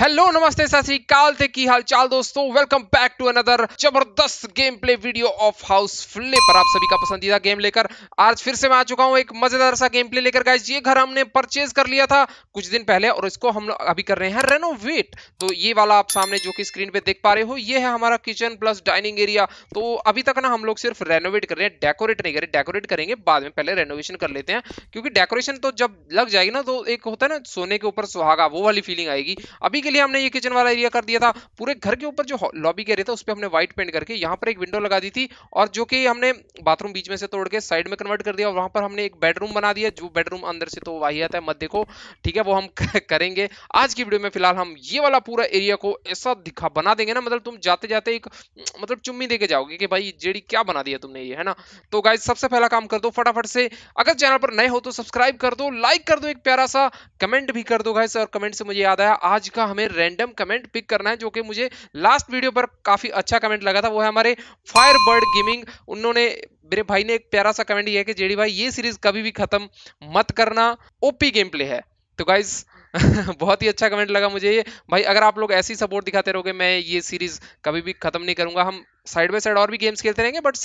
Hello नमस्ते काल थे की चाल दोस्तों वेलकम बैक टू अनदर जबरदस्त game play video of house flipper पर आप सभी का पसंदीदा गेम लेकर आज फिर से मैं आ चुका हूं एक मजेदार सा गेम प्ले लेकर गाइस ये घर हमने परचेज कर लिया था कुछ दिन पहले और इसको हम अभी कर रहे हैं रेनोवेट तो ये वाला आप सामने जो कि स्क्रीन पे देख पा रहे हो ये है हमारा किचन प्लस डाइनिंग एरिया तो अभी तक ना हम लोग सिर्फ रेनोवेट कर रहे हैं डेकोरेट नहीं करें डेकोरेट करेंगे बाद में पहले रेनोवेशन कर लेते हैं क्योंकि डेकोरेशन तो जब लग जाएगी ना तो एक होता है ना सोने के ऊपर सुहागा वो वाली फीलिंग आएगी अभी के लिए हमने ये किचन वाला एरिया कर दिया था पूरे घर के ऊपर जो लॉबी के एरिया था उस पर हमने व्हाइट पेंट करके यहाँ पर एक विंडो लगा दी थी और जो कि हमने बाथरूम बीच में से तोड़ के साइड में कन्वर्ट कर दिया और वहाँ पर हमने एक बेडरूम बना दिया जो बेडरूम अंदर से तो आता है मत देखो ठीक है वो हम करेंगे आज की वीडियो में फिलहाल हम ये वाला पूरा एरिया को ऐसा दिखा बना देंगे ना मतलब तुम जाते जाते एक मतलब चुम्मी देके जाओगे कि भाई जेडी क्या बना दिया तुमने ये है ना तो गाइज सबसे पहला काम कर दो फटाफट से अगर चैनल पर नए हो तो सब्सक्राइब कर दो लाइक कर दो एक प्यारा सा कमेंट भी कर दो गाइस और कमेंट से मुझे याद आया आज का हमें रैंडम कमेंट पिक करना है जो कि मुझे लास्ट वीडियो पर काफ़ी अच्छा कमेंट लगा था वो है हमारे फायर बर्ड गेमिंग उन्होंने मेरे भाई ने एक प्यारा सा कमेंट है कि जेडी भाई ये सीरीज कभी भी खत्म मत करना ओपी गेम प्ले है तो गाइज बहुत ही अच्छा कमेंट लगा मुझे ये भाई अगर आप लोग ऐसी सपोर्ट दिखाते रहोगे मैं ये सीरीज कभी भी खत्म नहीं करूंगा हम साइड बाय साइड और भी गेम्स खेलते रहेंगे बट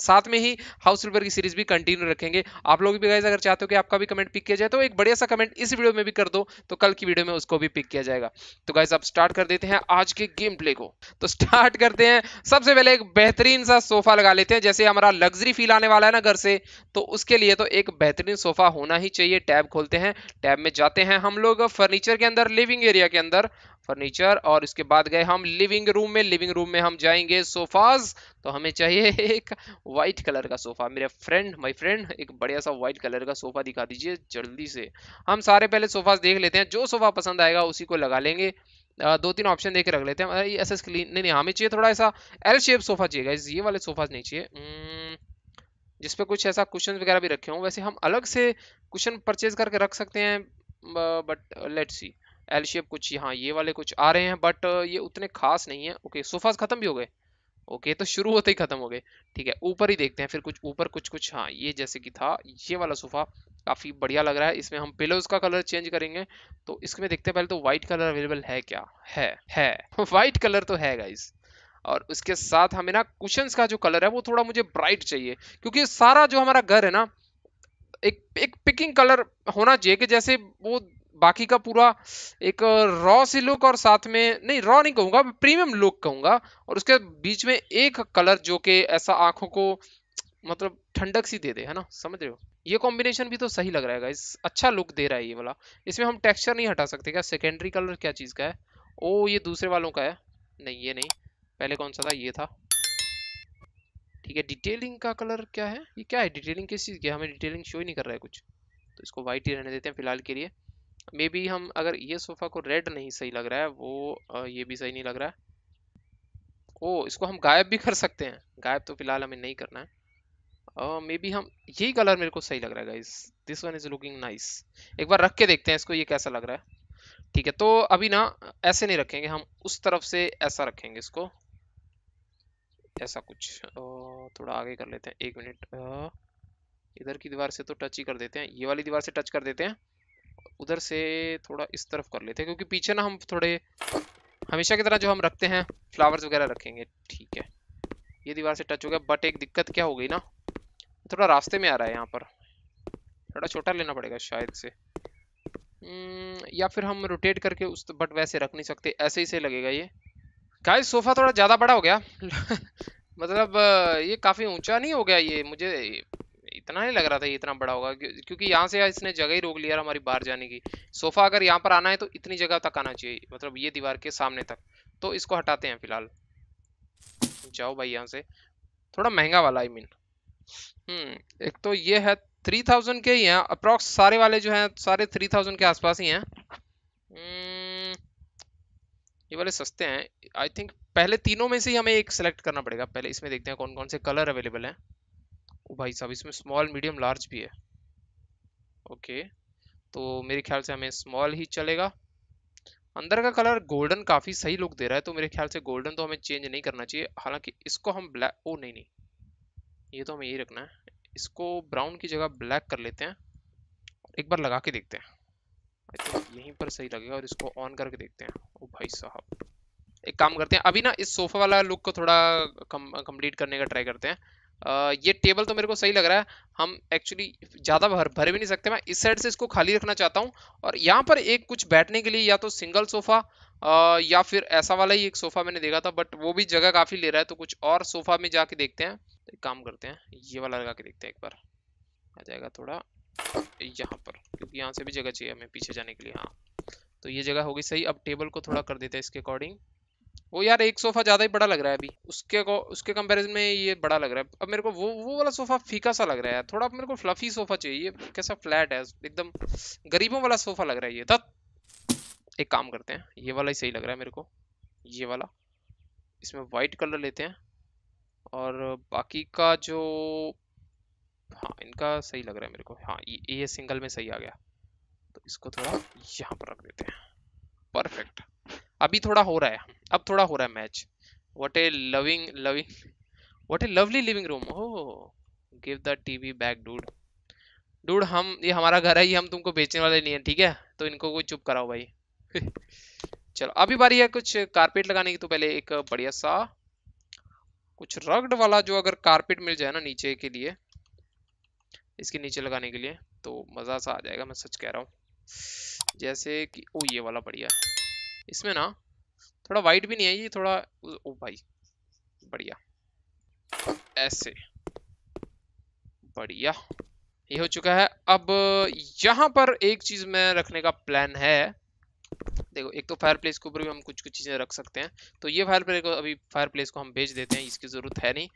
साथ में ही हाउस सिल्वर की सीरीज भी कंटिन्यू रखेंगे आप लोग भी गाइज अगर चाहते हो कि आपका भी कमेंट पिक किया जाए तो एक बढ़िया सा कमेंट इस वीडियो में भी कर दो तो कल की वीडियो में उसको भी पिक किया जाएगा तो गाइज आप स्टार्ट कर देते हैं आज के गेम प्ले को तो स्टार्ट करते हैं सबसे पहले एक बेहतरीन सा सोफा लगा लेते हैं जैसे हमारा लग्जरी फील आने वाला है ना घर से तो उसके लिए तो एक बेहतरीन सोफा होना ही चाहिए टैब खोलते हैं टैब में जाते हैं हम लोग फर्नीचर के अंदर लिविंग एरिया के अंदर फर्नीचर और इसके बाद गए हम लिविंग रूम में लिविंग रूम में हम जाएंगे सोफाज तो हमें चाहिए एक वाइट कलर का सोफा मेरे फ्रेंड माय फ्रेंड एक बढ़िया सा वाइट कलर का सोफा दिखा दीजिए जल्दी से हम सारे पहले सोफाज देख लेते हैं जो सोफा पसंद आएगा उसी को लगा लेंगे दो तीन ऑप्शन देख रख लेते हैं एस एस क्लीन नहीं नहीं हाँ, हमें चाहिए थोड़ा ऐसा एल शेप सोफा चाहिए ये वाले सोफाज नहीं चाहिए जिसपे कुछ ऐसा क्वेश्चन वगैरह भी रखे हों वैसे हम अलग से क्वेश्चन परचेज करके रख सकते हैं but let's see L shape कुछ यहाँ ये वाले कुछ आ रहे हैं बट ये उतने खास नहीं है ओके सोफाज खत्म भी हो गए ओके तो शुरू होते ही खत्म हो गए ठीक है ऊपर ही देखते हैं फिर कुछ ऊपर कुछ कुछ हाँ ये जैसे कि था ये वाला सोफा काफ़ी बढ़िया लग रहा है इसमें हम पिलोज का कलर चेंज करेंगे तो इसमें देखते हैं पहले तो वाइट कलर अवेलेबल है क्या है है वाइट कलर तो है गाइस और उसके साथ हमें ना कुशंस का जो कलर है वो थोड़ा मुझे ब्राइट चाहिए क्योंकि सारा जो हमारा घर है ना एक एक पिकिंग कलर होना चाहिए कि जैसे वो बाकी का पूरा एक रॉ सी लुक और साथ में नहीं रॉ नहीं कहूंगा प्रीमियम लुक कहूंगा और उसके बीच में एक कलर जो कि ऐसा आंखों को मतलब ठंडक सी दे दे है ना समझ रहे हो ये कॉम्बिनेशन भी तो सही लग रहा है इस अच्छा लुक दे रहा है ये वाला इसमें हम टेक्सचर नहीं हटा सकते क्या सेकेंडरी कलर क्या चीज़ का है ओ ये दूसरे वालों का है नहीं ये नहीं पहले कौन सा था ये था ठीक है डिटेलिंग का कलर क्या है ये क्या है डिटेलिंग किस चीज़ की हमें डिटेलिंग शो ही नहीं कर रहा है कुछ तो इसको वाइट ही रहने देते हैं फिलहाल के लिए मे बी हम अगर ये सोफ़ा को रेड नहीं सही लग रहा है वो ये भी सही नहीं लग रहा है ओ इसको हम गायब भी कर सकते हैं गायब तो फिलहाल हमें नहीं करना है मे बी हम यही कलर मेरे को सही लग रहा है guys this one is looking nice एक बार रख के देखते हैं इसको ये कैसा लग रहा है ठीक है तो अभी ना ऐसे नहीं रखेंगे हम उस तरफ से ऐसा रखेंगे इसको ऐसा कुछ थोड़ा आगे कर लेते हैं एक मिनट इधर की दीवार से तो टच ही कर देते हैं ये वाली दीवार से टच कर देते हैं उधर से थोड़ा इस तरफ कर लेते हैं क्योंकि पीछे ना हम थोड़े हमेशा की तरह जो हम रखते हैं फ्लावर्स वगैरह रखेंगे ठीक है ये दीवार से टच हो गया बट एक दिक्कत क्या हो गई ना थोड़ा रास्ते में आ रहा है यहाँ पर थोड़ा छोटा लेना पड़ेगा शायद से hmm, या फिर हम रोटेट करके उस तो बट वैसे रख नहीं सकते ऐसे ही से लगेगा ये गाय सोफ़ा थोड़ा ज़्यादा बड़ा हो गया मतलब ये काफ़ी ऊंचा नहीं हो गया ये मुझे इतना नहीं लग रहा था ये इतना बड़ा होगा क्योंकि यहाँ से इसने जगह ही रोक लिया हमारी बाहर जाने की सोफा अगर यहाँ पर आना है तो इतनी जगह तक आना चाहिए मतलब ये दीवार के सामने तक तो इसको हटाते हैं फिलहाल जाओ भाई यहाँ से थोड़ा महंगा वाला I I mean mean. Hmm एक तो ये है थ्री थाउजेंड के ही हैं अप्रॉक्स सारे वाले जो हैं सारे थ्री थाउजेंड के आसपास ही हैं हम्म, ये वाले सस्ते हैं आई थिंक पहले तीनों में से ही हमें एक सेलेक्ट करना पड़ेगा पहले इसमें देखते हैं कौन कौन से कलर अवेलेबल हैं भाई साहब इसमें स्मॉल मीडियम लार्ज भी है ओके तो मेरे ख्याल से हमें स्मॉल ही चलेगा अंदर का कलर गोल्डन काफ़ी सही लुक दे रहा है तो मेरे ख्याल से गोल्डन तो हमें चेंज नहीं करना चाहिए हालांकि इसको हम ब्लैक ओ नहीं नहीं ये तो हमें यही रखना है इसको ब्राउन की जगह ब्लैक कर लेते हैं एक बार लगा के देखते हैं तो यहीं पर सही लगेगा और इसको ऑन करके देखते हैं ओ भाई साहब एक काम करते हैं अभी ना इस सोफा वाला लुक को थोड़ा कम कंप्लीट करने का ट्राई करते हैं ये टेबल तो मेरे को सही लग रहा है हम एक्चुअली ज़्यादा भर भर भी नहीं सकते मैं इस साइड से इसको खाली रखना चाहता हूँ और यहाँ पर एक कुछ बैठने के लिए या तो सिंगल सोफ़ा या फिर ऐसा वाला ही एक सोफ़ा मैंने देखा था बट वो भी जगह काफ़ी ले रहा है तो कुछ और सोफ़ा में जाके देखते हैं तो एक काम करते हैं ये वाला लगा के देखते हैं एक बार आ जाएगा थोड़ा यहाँ पर क्योंकि यहाँ से भी जगह चाहिए हमें पीछे जाने के लिए हाँ तो ये जगह होगी सही अब टेबल को थोड़ा कर देते हैं इसके अकॉर्डिंग वो यार एक सोफ़ा ज़्यादा ही बड़ा लग रहा है अभी उसके को उसके कंपैरिजन में ये बड़ा लग रहा है अब मेरे को वो वो वाला सोफ़ा फीका सा लग रहा है थोड़ा मेरे को फ्लफी सोफ़ा चाहिए कैसा फ्लैट है एकदम गरीबों वाला सोफ़ा लग रहा है ये दत एक काम करते हैं ये वाला ही सही लग रहा है मेरे को ये वाला इसमें वाइट कलर लेते हैं और बाकी का जो हाँ इनका सही लग रहा है मेरे को हाँ ये, ये सिंगल में सही आ गया तो इसको थोड़ा यहाँ पर रख देते हैं परफेक्ट अभी थोड़ा हो रहा है अब थोड़ा हो रहा है match what a loving loving what a lovely living room हो give the TV back dude dude हम ये हमारा घर है ये हम तुमको बेचने वाले नहीं है ठीक है तो इनको कोई चुप कराओ भाई चलो अभी बारी है कुछ कारपेट लगाने की तो पहले एक बढ़िया सा कुछ रगड वाला जो अगर कारपेट मिल जाए ना नीचे के लिए इसके नीचे लगाने के लिए तो मज़ा सा आ जाएगा मैं सच कह रहा हूँ जैसे कि ओ ये वाला बढ़िया इसमें ना थोड़ा वाइट भी नहीं है ये थोड़ा ओ भाई बढ़िया ऐसे बढ़िया ये हो चुका है अब यहाँ पर एक चीज में रखने का प्लान है देखो एक तो फायर प्लेस के ऊपर भी हम कुछ कुछ चीज़ें रख सकते हैं तो ये फायर प्लेस को अभी फायर प्लेस को हम भेज देते हैं इसकी ज़रूरत है नहीं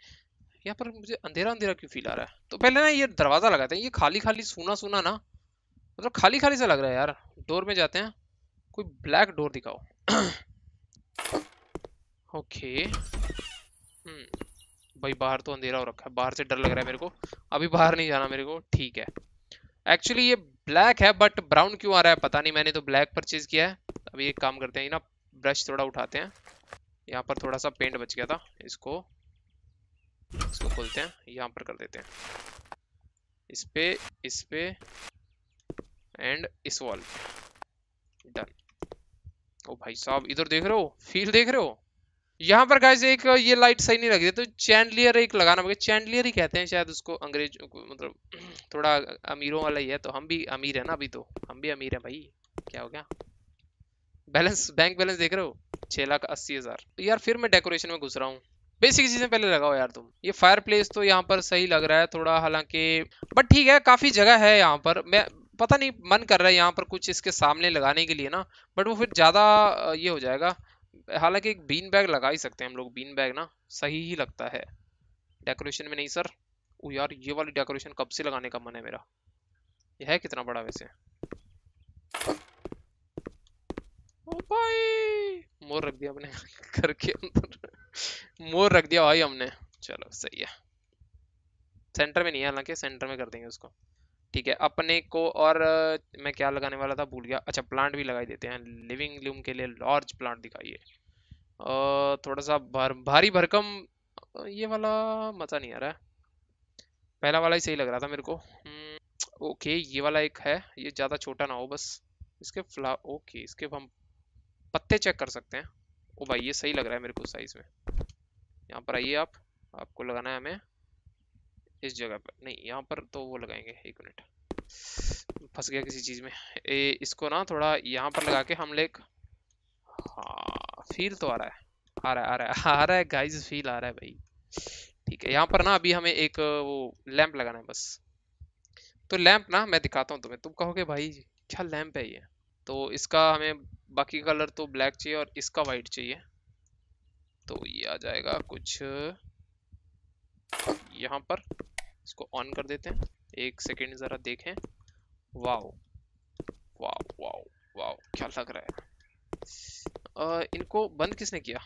यहाँ पर मुझे अंधेरा अंधेरा क्यों फील आ रहा है तो पहले ना ये दरवाज़ा लगाते हैं ये खाली खाली सोना सोना ना मतलब खाली खाली सा लग रहा है यार डोर में जाते हैं कोई ब्लैक डोर दिखाओ ओके हम्म, भाई बाहर तो अंधेरा हो रखा है बाहर से डर लग रहा है मेरे को अभी बाहर नहीं जाना मेरे को ठीक है एक्चुअली ये ब्लैक है बट ब्राउन क्यों आ रहा है पता नहीं मैंने तो ब्लैक परचेज किया है अभी एक काम करते हैं ना ब्रश थोड़ा उठाते हैं यहाँ पर थोड़ा सा पेंट बच गया था इसको इसको खोलते हैं यहाँ पर कर देते हैं इस पे इस पे एंड इस वॉल डन ओ भाई साहब इधर देख रहे हो फील देख रहे हो यहाँ पर गाइज एक ये लाइट सही नहीं लग रही तो चैंडलियर एक लगाना पड़ेगा चैंडलियर ही कहते हैं शायद उसको अंग्रेज मतलब थोड़ा अमीरों वाला ही है तो हम भी अमीर है ना अभी तो हम भी अमीर हैं भाई क्या हो गया बैलेंस बैंक बैलेंस देख रहे हो छः लाख अस्सी हज़ार यार फिर मैं डेकोरेशन में घुस रहा हूँ बेसिक चीजें पहले लगाओ यार तुम ये फायर तो यहाँ पर सही लग रहा है थोड़ा हालांकि बट ठीक है काफी जगह है यहाँ पर मैं पता नहीं मन कर रहा है यहाँ पर कुछ इसके सामने लगाने के लिए ना बट वो फिर ज़्यादा ये हो जाएगा हालांकि एक बीन बैग लगा ही सकते हैं हम लोग बीन बैग ना सही ही लगता है डेकोरेशन में नहीं सर ओ यार ये वाली डेकोरेशन कब से लगाने का मन है मेरा यह है कितना बड़ा वैसे ओ भाई मोर रख दिया अपने घर के अंदर मोर रख दिया भाई हमने चलो सही है सेंटर में नहीं है हालांकि सेंटर में कर देंगे उसको ठीक है अपने को और मैं क्या लगाने वाला था भूल गया अच्छा प्लांट भी लगाई देते हैं लिविंग लूम के लिए लार्ज प्लांट दिखाइए थोड़ा सा भार, भारी भरकम ये वाला मज़ा नहीं आ रहा है पहला वाला ही सही लग रहा था मेरे को ओके हम्म, ये वाला एक है ये ज़्यादा छोटा ना हो बस इसके फ्ला ओके इसके हम पत्ते चेक कर सकते हैं ओ भाई ये सही लग रहा है मेरे को साइज़ में यहाँ पर आइए आप आपको लगाना है हमें इस जगह पर नहीं यहाँ पर तो वो लगाएंगे एक मिनट फंस गया किसी चीज़ में ए, इसको ना थोड़ा यहाँ पर लगा के हम लेक हाँ फील तो आ रहा है आ रहा है आ रहा है आ रहा है गाइस फील आ रहा है भाई ठीक है यहाँ पर ना अभी हमें एक वो लैंप लगाना है बस तो लैंप ना मैं दिखाता हूँ तुम्हें तुम कहोगे भाई अच्छा लैंप है ये तो इसका हमें बाकी कलर तो ब्लैक चाहिए और इसका वाइट चाहिए तो ये आ जाएगा कुछ यहाँ पर इसको ऑन कर देते हैं एक सेकेंड ज़रा देखें वाओ वाओ वाओ वाओ क्या लग रहा है आ, इनको बंद किसने किया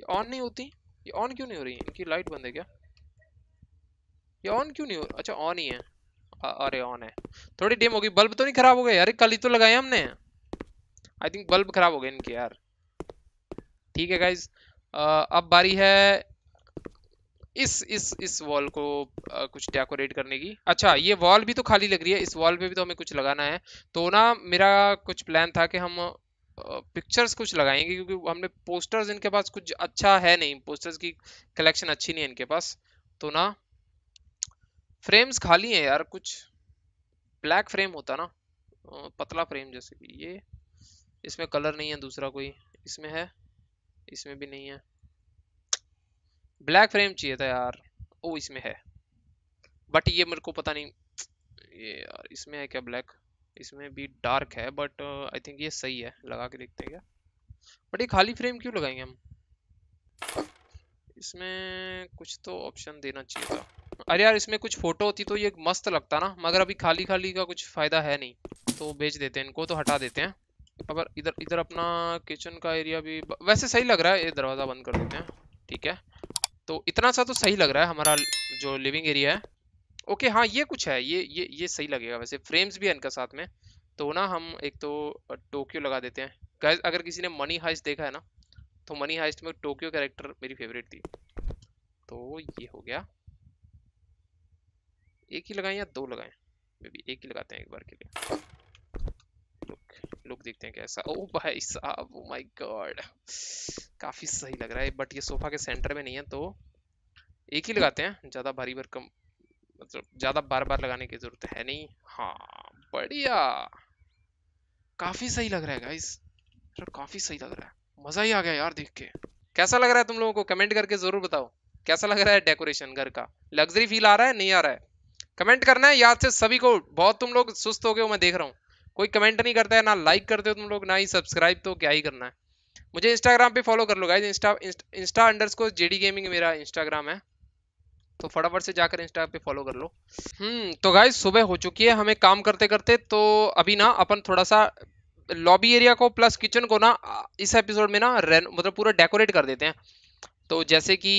ये ऑन नहीं होती ये ऑन क्यों नहीं हो रही है इनकी लाइट बंद है क्या ये ऑन क्यों नहीं हो अच्छा ऑन ही है आ, अरे ऑन है थोड़ी डेम होगी बल्ब तो नहीं खराब हो गए यार कल ही तो लगाए हमने आई थिंक बल्ब खराब हो गए इनके यार ठीक है गाइज अब बारी है इस इस इस वॉल को आ, कुछ डेकोरेट करने की अच्छा ये वॉल भी तो खाली लग रही है इस वॉल पे भी तो हमें कुछ लगाना है तो ना मेरा कुछ प्लान था कि हम पिक्चर्स कुछ लगाएंगे क्योंकि हमने पोस्टर्स इनके पास कुछ अच्छा है नहीं पोस्टर्स की कलेक्शन अच्छी नहीं है इनके पास तो ना फ्रेम्स खाली हैं यार कुछ ब्लैक फ्रेम होता ना पतला फ्रेम जैसे कि ये इसमें कलर नहीं है दूसरा कोई इसमें है इसमें भी नहीं है ब्लैक फ्रेम चाहिए था यार ओ इसमें है बट ये मेरे को पता नहीं ये यार इसमें है क्या ब्लैक इसमें भी डार्क है बट आई थिंक ये सही है लगा के देखते हैं क्या बट ये खाली फ्रेम क्यों लगाएंगे हम इसमें कुछ तो ऑप्शन देना चाहिए था अरे यार इसमें कुछ फोटो होती तो ये मस्त लगता ना मगर अभी खाली खाली का कुछ फायदा है नहीं तो बेच देते हैं इनको तो हटा देते हैं अगर इधर इधर अपना किचन का एरिया भी वैसे सही लग रहा है ये दरवाज़ा बंद कर देते हैं ठीक है तो इतना सा तो सही लग रहा है हमारा जो लिविंग एरिया है ओके हाँ ये कुछ है ये ये ये सही लगेगा वैसे फ्रेम्स भी है इनका साथ में तो ना हम एक तो टोक्यो लगा देते हैं गैस अगर किसी ने मनी हाइस्ट देखा है ना तो मनी हाइस्ट में टोक्यो कैरेक्टर मेरी फेवरेट थी तो ये हो गया एक ही लगाएं या दो लगाएं मे बी एक ही लगाते हैं एक बार के लिए लुक लुक देखते हैं कैसा ओ oh, भाई साहब ओ माय गॉड काफ़ी सही लग रहा है बट ये सोफ़ा के सेंटर में नहीं है तो एक ही लगाते हैं ज़्यादा भारी बार कम मतलब ज़्यादा बार बार लगाने की ज़रूरत है नहीं हाँ बढ़िया काफ़ी सही लग रहा है गाइस मतलब काफ़ी सही लग रहा है मज़ा ही आ गया यार देख के कैसा लग रहा है तुम लोगों को कमेंट करके ज़रूर बताओ कैसा लग रहा है डेकोरेशन घर का लग्जरी फील आ रहा है नहीं आ रहा है कमेंट करना है याद से सभी को बहुत तुम लोग सुस्त हो गए हो मैं देख रहा हूँ कोई कमेंट नहीं करता है ना लाइक करते हो तुम लोग ना ही सब्सक्राइब तो क्या ही करना है मुझे इंस्टाग्राम पे फॉलो कर लो guys Insta Insta underscore D gaming मेरा इंस्टाग्राम है तो फटाफट से जाकर इंस्टा पे फॉलो कर लो हम्म तो गाइज सुबह हो चुकी है हमें काम करते करते तो अभी ना अपन थोड़ा सा लॉबी एरिया को प्लस किचन को ना इस एपिसोड में ना रेन मतलब पूरा डेकोरेट कर देते हैं तो जैसे कि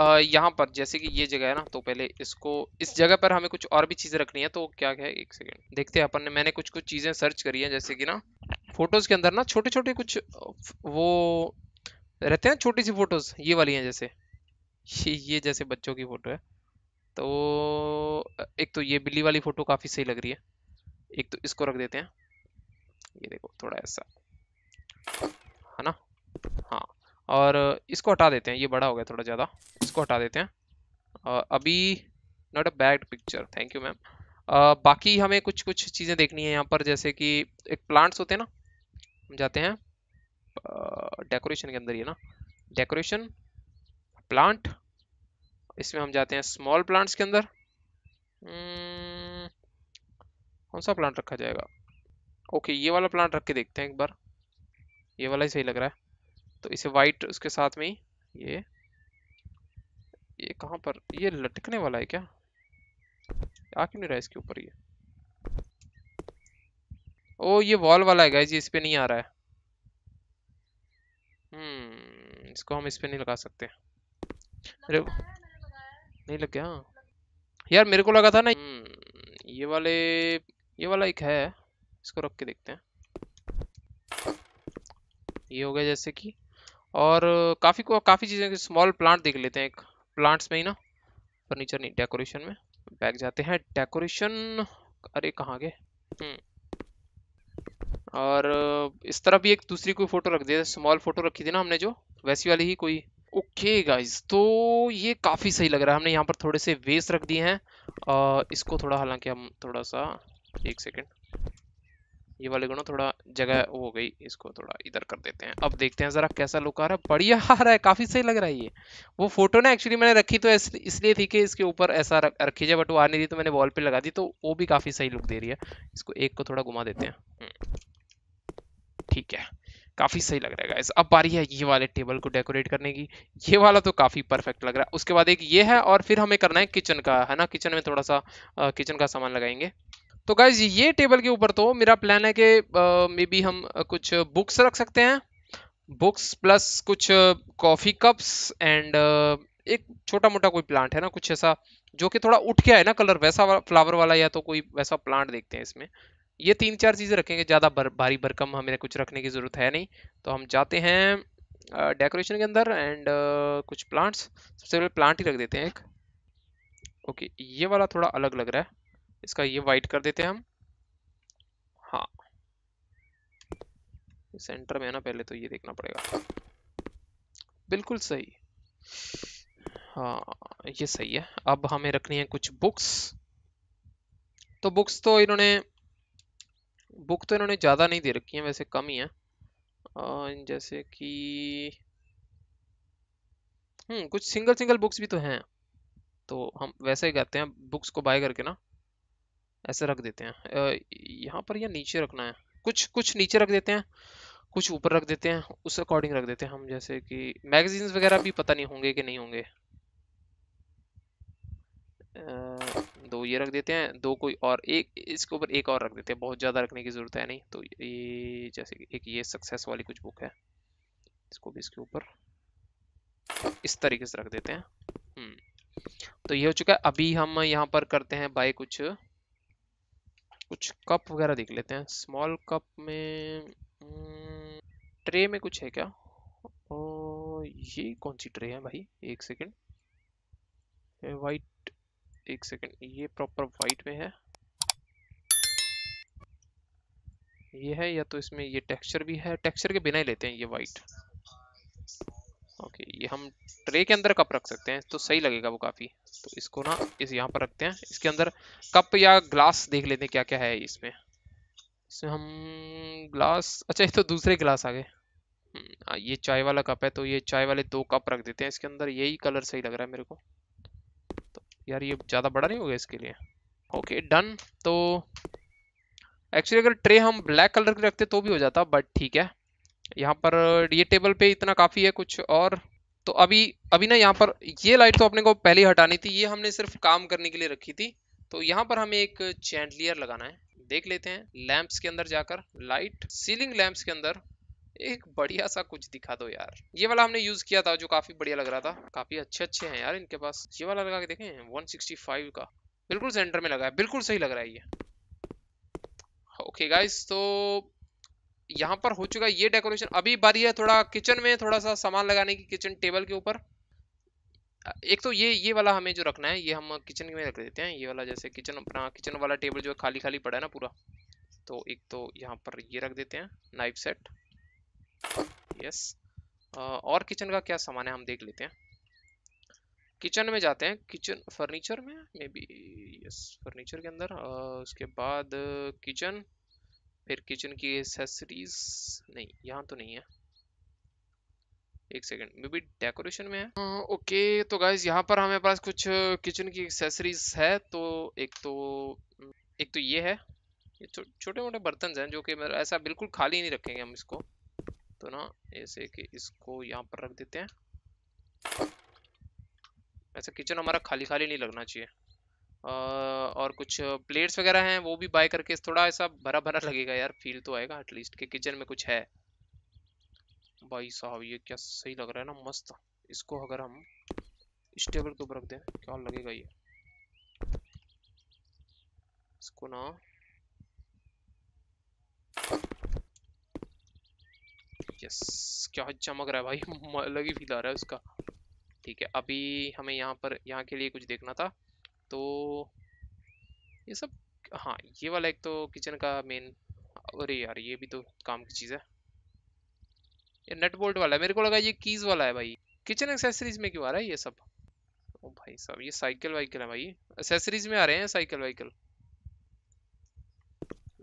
यहाँ पर जैसे कि ये जगह है ना तो पहले इसको इस जगह पर हमें कुछ और भी चीज़ें रखनी है तो क्या है एक सेकेंड देखते हैं अपन ने मैंने कुछ कुछ चीज़ें सर्च करी हैं जैसे कि ना फोटोज के अंदर ना छोटे छोटे कुछ वो रहते हैं छोटी सी फोटोज ये वाली हैं जैसे ये जैसे बच्चों की फोटो है तो एक तो ये बिल्ली वाली फोटो काफ़ी सही लग रही है एक तो इसको रख देते हैं ये देखो थोड़ा ऐसा है ना हाँ और इसको हटा देते हैं ये बड़ा हो गया थोड़ा ज़्यादा इसको हटा देते हैं अभी not a bad picture thank you ma'am बाकी हमें कुछ कुछ चीज़ें देखनी है यहाँ पर जैसे कि एक प्लांट्स होते हैं ना जाते हैं डेकोरेशन के अंदर ये ना डेकोरेशन प्लांट इसमें हम जाते हैं स्मॉल प्लांट्स के अंदर हम्म, कौन सा प्लांट रखा जाएगा ओके ये वाला प्लांट रख के देखते हैं एक बार ये वाला ही सही लग रहा है तो इसे वाइट उसके साथ में ही ये ये कहाँ पर ये लटकने वाला है क्या आ क्यों नहीं रहा है इसके ऊपर ये ओ ये वॉल वाला है गाइज इस पे नहीं आ रहा है हम्म इसको हम इस पे नहीं लगा सकते अरे नहीं लग गया यार मेरे को लगा था ना हम्म, ये वाले ये वाला एक है इसको रख के देखते हैं ये हो गया जैसे कि और काफ़ी को काफ़ी चीज़ें स्मॉल प्लांट देख लेते हैं एक प्लांट्स में ही ना फर्नीचर नहीं डेकोरेशन में बैग जाते हैं डेकोरेशन अरे कहाँ गए हम्म, और इस तरह भी एक दूसरी कोई फोटो रख दी स्मॉल फोटो रखी थी ना हमने जो वैसी वाली ही कोई ओके गाइज तो ये काफ़ी सही लग रहा है हमने यहाँ पर थोड़े से वेस रख दिए हैं और इसको थोड़ा हालांकि हम थोड़ा सा एक सेकेंड ये वाले को ना थोड़ा जगह हो गई इसको थोड़ा इधर कर देते हैं अब देखते हैं ज़रा कैसा लुक आ रहा है बढ़िया आ रहा है काफ़ी सही लग रहा है ये वो फोटो ना एक्चुअली मैंने रखी तो इसलिए थी कि इसके ऊपर ऐसा रखी जाए बट वो आ नहीं रही तो मैंने वॉल पे लगा दी तो वो भी काफ़ी सही लुक दे रही है इसको एक को थोड़ा घुमा देते हैं हम्म। ठीक है काफ़ी सही लग रहा है गाइस अब बारी है ये वाले टेबल को डेकोरेट करने की ये वाला तो काफ़ी परफेक्ट लग रहा है उसके बाद एक ये है और फिर हमें करना है किचन का है ना किचन में थोड़ा सा किचन का सामान लगाएंगे तो गाइज ये टेबल के ऊपर तो मेरा प्लान है कि मे बी हम कुछ बुक्स रख सकते हैं बुक्स प्लस कुछ कॉफ़ी कप्स एंड एक छोटा मोटा कोई प्लांट है ना कुछ ऐसा जो कि थोड़ा उठ के आए ना कलर वैसा फ्लावर वाला या तो कोई वैसा प्लांट देखते हैं इसमें ये तीन चार चीज़ें रखेंगे ज़्यादा भारी भरकम हमें कुछ रखने की ज़रूरत है नहीं तो हम जाते हैं डेकोरेशन के अंदर एंड कुछ प्लांट्स सबसे पहले प्लांट ही रख देते हैं एक ओके ये वाला थोड़ा अलग लग रहा है इसका ये वाइट कर देते हैं हम हाँ सेंटर में है ना पहले तो ये देखना पड़ेगा बिल्कुल सही हाँ ये सही है अब हमें रखनी है कुछ बुक्स तो बुक्स तो इन्होंने बुक तो इन्होंने ज़्यादा नहीं दे रखी है वैसे कम ही है जैसे कि हम्म कुछ सिंगल सिंगल बुक्स भी तो हैं तो हम वैसे ही कहते हैं बुक्स को बाय करके ना ऐसे रख देते हैं यहाँ पर या नीचे रखना है कुछ कुछ नीचे रख देते हैं कुछ ऊपर रख देते हैं उस अकॉर्डिंग रख देते हैं हम जैसे कि मैगजीन्स वगैरह भी पता नहीं होंगे कि नहीं होंगे दो ये रख देते हैं दो कोई और एक इसके ऊपर एक और रख देते हैं बहुत ज़्यादा रखने की ज़रूरत है नहीं तो ये जैसे एक ये सक्सेस वाली कुछ बुक है इसको भी इसके ऊपर इस तरीके से रख देते हैं हम्म, तो ये हो चुका है अभी हम यहाँ पर करते हैं बाय कुछ कुछ कप वगैरह देख लेते हैं स्मॉल कप में ट्रे हम्म, में कुछ है क्या ओ, ये कौन सी ट्रे है भाई एक सेकेंड वाइट एक सेकंड ये प्रॉपर वाइट में है ये है या तो इसमें ये टेक्सचर भी है टेक्सचर के बिना ही लेते हैं ये वाइट ओके ये हम ट्रे के अंदर कप रख सकते हैं तो सही लगेगा वो काफ़ी तो इसको ना इस यहाँ पर रखते हैं इसके अंदर कप या ग्लास देख लेते हैं क्या क्या है इसमें इसमें हम ग्लास अच्छा इस तो दूसरे ग्लास आ गए हम्म, ये चाय वाला कप है तो ये चाय वाले दो कप रख देते हैं इसके अंदर यही कलर सही लग रहा है मेरे को यार ये ज़्यादा बड़ा नहीं होगा इसके लिए ओके डन तो एक्चुअली अगर ट्रे हम ब्लैक कलर की रखते तो भी हो जाता बट ठीक है यहाँ पर ये टेबल पे इतना काफ़ी है कुछ और तो अभी अभी ना यहाँ पर ये लाइट तो अपने को पहले ही हटानी थी ये हमने सिर्फ काम करने के लिए रखी थी तो यहाँ पर हमें एक चैंडलियर लगाना है देख लेते हैं लैंप्स के अंदर जाकर लाइट सीलिंग लैंप्स के अंदर एक बढ़िया सा कुछ दिखा दो यार ये वाला हमने यूज किया था जो काफी बढ़िया लग रहा था काफी अच्छे अच्छे हैं यार इनके पास ये वाला लगा के देखें 165 का बिल्कुल सेंटर में लगा है बिल्कुल सही लग रहा है ये ओके गाइस तो यहाँ पर हो चुका है ये डेकोरेशन अभी बारी है थोड़ा किचन में थोड़ा सा सामान लगाने की किचन टेबल के ऊपर एक तो ये ये वाला हमें जो रखना है ये हम किचन में रख देते हैं ये वाला जैसे किचन अपना किचन वाला टेबल जो खाली खाली पड़ा है ना पूरा तो एक तो यहाँ पर ये रख देते हैं नाइफ सेट यस uh, और किचन का क्या सामान है हम देख लेते हैं किचन में जाते हैं किचन फर्नीचर में मे बी यस फर्नीचर के अंदर आ, uh, उसके बाद किचन फिर किचन की एसेसरीज नहीं यहाँ तो नहीं है एक सेकेंड मे बी डेकोरेशन में है ओके uh, तो गाइज यहाँ पर हमारे पास कुछ किचन की एक्सेसरीज है तो एक तो एक तो ये है ये छोटे मोटे बर्तन हैं जो कि ऐसा बिल्कुल खाली नहीं रखेंगे हम इसको तो ना ऐसे कि इसको यहाँ पर रख देते हैं वैसे किचन हमारा खाली खाली नहीं लगना चाहिए और कुछ प्लेट्स वगैरह हैं वो भी बाय करके थोड़ा ऐसा भरा भरा लगेगा यार फील तो आएगा एटलीस्ट कि किचन में कुछ है भाई साहब ये क्या सही लग रहा है ना मस्त इसको अगर हम इस टेबल के ऊपर रख दें क्या लगेगा ये इसको ना यस क्या चमक रहा है भाई अलग ही फील आ रहा है उसका ठीक है अभी हमें यहाँ पर यहाँ के लिए कुछ देखना था तो ये सब हाँ ये वाला एक तो किचन का मेन अरे यार ये भी तो काम की चीज़ है ये नट बोल्ट वाला है मेरे को लगा ये कीज़ वाला है भाई किचन एक्सेसरीज में क्यों आ रहा है ये सब ओ भाई साहब ये साइकिल वाइकिल है भाई एक्सेसरीज में आ रहे हैं साइकिल वाइकिल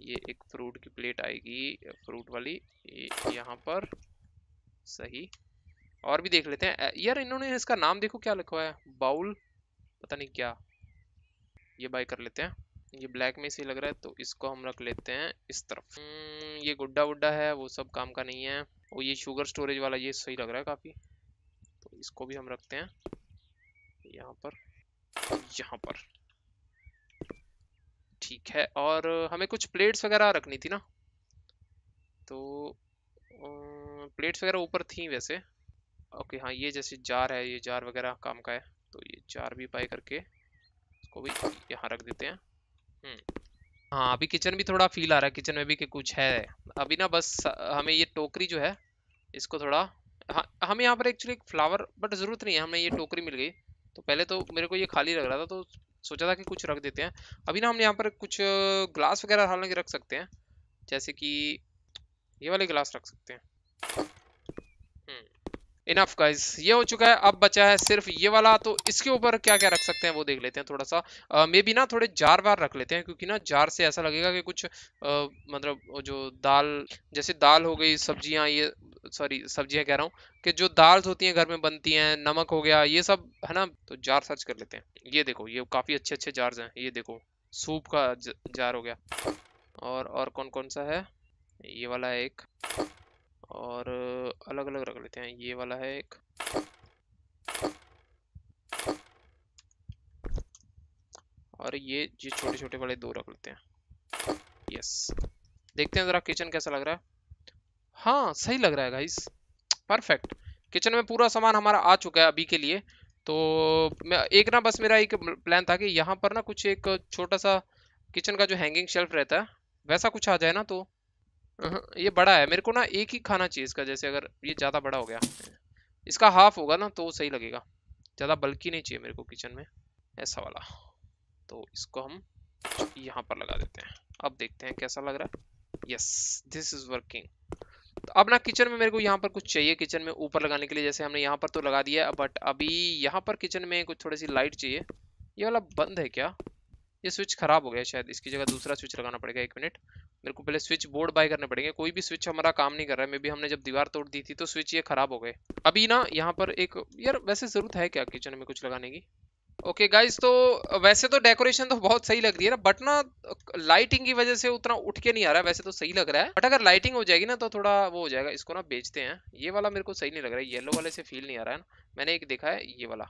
ये एक फ्रूट की प्लेट आएगी फ्रूट वाली यहाँ पर सही और भी देख लेते हैं यार इन्होंने इसका नाम देखो क्या लिखा है बाउल पता नहीं क्या ये बाय कर लेते हैं ये ब्लैक में से लग रहा है तो इसको हम रख लेते हैं इस तरफ हम्म, ये गुड्डा वुड्डा है वो सब काम का नहीं है और ये शुगर स्टोरेज वाला ये सही लग रहा है काफ़ी तो इसको भी हम रखते हैं यहाँ पर यहाँ पर ठीक है और हमें कुछ प्लेट्स वगैरह रखनी थी ना तो प्लेट्स वगैरह ऊपर थी वैसे ओके हाँ ये जैसे जार है ये जार वगैरह काम का है तो ये जार भी पाई करके इसको भी यहाँ रख देते हैं हम्म। हाँ अभी किचन भी थोड़ा फील आ रहा है किचन में भी कि कुछ है अभी ना बस हमें ये टोकरी जो है इसको थोड़ा हाँ हमें यहाँ पर एक्चुअली एक फ्लावर बट ज़रूरत नहीं है हमें ये टोकरी मिल गई तो पहले तो मेरे को ये खाली लग रहा था तो सोचा था कि कुछ रख देते हैं अभी ना हम यहाँ पर कुछ ग्लास वगैरह हालांकि रख सकते हैं जैसे कि ये वाले ग्लास रख सकते हैं इनफ गाइज ये हो चुका है अब बचा है सिर्फ ये वाला तो इसके ऊपर क्या क्या रख सकते हैं वो देख लेते हैं थोड़ा सा मे बी ना थोड़े जार वार रख लेते हैं क्योंकि ना जार से ऐसा लगेगा कि कुछ आ, मतलब जो दाल जैसे दाल हो गई सब्जियां ये सॉरी सब्जियां कह रहा हूँ कि जो दाल होती हैं घर में बनती हैं नमक हो गया ये सब है ना तो जार सर्च कर लेते हैं ये देखो ये काफ़ी अच्छे अच्छे जार्स हैं ये देखो सूप का जार हो गया और और कौन कौन सा है ये वाला है एक और अलग अलग रख लेते हैं ये वाला है एक और ये ये छोटे छोटे वाले दो रख लेते हैं यस देखते हैं ज़रा किचन कैसा लग रहा है हाँ सही लग रहा है गाइस परफेक्ट किचन में पूरा सामान हमारा आ चुका है अभी के लिए तो मैं एक ना बस मेरा एक प्लान था कि यहाँ पर ना कुछ एक छोटा सा किचन का जो हैंगिंग शेल्फ रहता है वैसा कुछ आ जाए ना तो हम्म, ये बड़ा है मेरे को ना एक ही खाना चाहिए इसका जैसे अगर ये ज़्यादा बड़ा हो गया इसका हाफ होगा ना तो सही लगेगा ज़्यादा बल्कि नहीं चाहिए मेरे को किचन में ऐसा वाला तो इसको हम यहाँ पर लगा देते हैं अब देखते हैं कैसा लग रहा है यस दिस इज़ वर्किंग तो अब ना किचन में मेरे को यहाँ पर कुछ चाहिए किचन में ऊपर लगाने के लिए जैसे हमने यहाँ पर तो लगा दिया है बट अभी यहाँ पर किचन में कुछ थोड़ी सी लाइट चाहिए ये वाला बंद है क्या ये स्विच खराब हो गया शायद इसकी जगह दूसरा स्विच लगाना पड़ेगा एक मिनट मेरे को पहले स्विच बोर्ड बाय करने पड़ेंगे कोई भी स्विच हमारा काम नहीं कर रहा है मे बी हमने जब दीवार तोड़ दी थी तो स्विच ये खराब हो गए अभी ना यहाँ पर एक यार वैसे जरूरत है क्या किचन में कुछ लगाने की ओके okay गाइज तो वैसे तो डेकोरेशन तो बहुत सही लग रही है ना बट ना लाइटिंग की वजह से उतना उठ के नहीं आ रहा है वैसे तो सही लग रहा है बट अगर लाइटिंग हो जाएगी ना तो थोड़ा वो हो जाएगा इसको ना बेचते हैं ये वाला मेरे को सही नहीं लग रहा है येलो वाले से फील नहीं आ रहा है ना मैंने एक देखा है ये वाला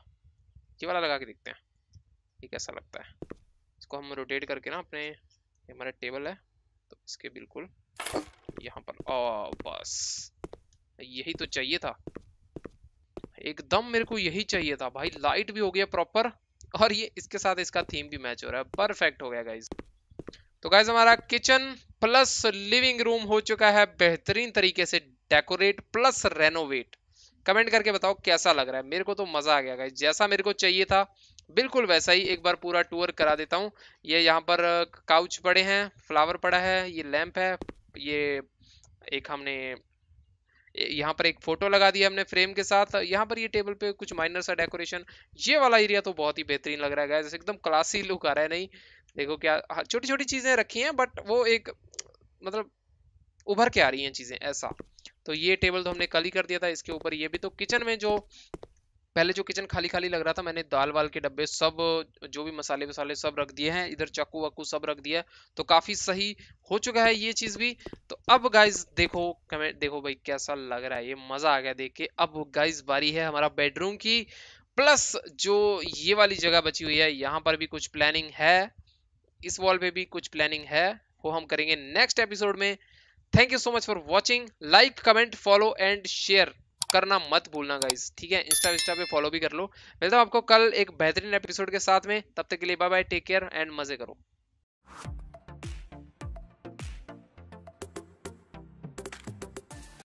ये वाला लगा के देखते हैं ये कैसा लगता है इसको हम रोटेट करके ना अपने हमारा टेबल है तो इसके बिल्कुल यहाँ पर ओ बस यही तो चाहिए था एकदम मेरे को यही चाहिए था भाई लाइट भी हो गया प्रॉपर और ये इसके साथ इसका थीम भी मैच हो रहा है परफेक्ट हो गया गाइज तो गाइज हमारा किचन प्लस लिविंग रूम हो चुका है बेहतरीन तरीके से डेकोरेट प्लस रेनोवेट कमेंट करके बताओ कैसा लग रहा है मेरे को तो मजा आ गया गाइज जैसा मेरे को चाहिए था बिल्कुल वैसा ही एक बार पूरा टूर करा देता हूँ ये यहाँ पर काउच पड़े हैं फ्लावर पड़ा है ये लैंप है ये एक हमने यहाँ पर एक फोटो लगा दिया हमने फ्रेम के साथ यहाँ पर ये टेबल पे कुछ माइनर सा डेकोरेशन ये वाला एरिया तो बहुत ही बेहतरीन लग रहा है जैसे एकदम क्लासी लुक आ रहा है नहीं देखो क्या हाँ, छोटी छोटी चीज़ें रखी हैं बट वो एक मतलब उभर के आ रही हैं चीज़ें ऐसा तो ये टेबल तो हमने कल ही कर दिया था इसके ऊपर ये भी तो किचन में जो पहले जो किचन खाली खाली लग रहा था मैंने दाल वाल के डब्बे सब जो भी मसाले वसाले सब रख दिए हैं इधर चाकू वाकू सब रख दिया तो काफ़ी सही हो चुका है ये चीज़ भी तो अब गाइज देखो कमेंट देखो भाई कैसा लग रहा है ये मज़ा आ गया देख के अब गाइज बारी है हमारा बेडरूम की प्लस जो ये वाली जगह बची हुई है यहाँ पर भी कुछ प्लानिंग है इस वॉल पे भी कुछ प्लानिंग है वो हम करेंगे नेक्स्ट एपिसोड में thank you so much for watching like comment follow and share करना मत भूलना गाइज ठीक है इंस्टा विस्टा पे फॉलो भी कर लो मिलता हूँ आपको कल एक बेहतरीन एपिसोड के साथ में तब तक के लिए bye bye take care and मजे करो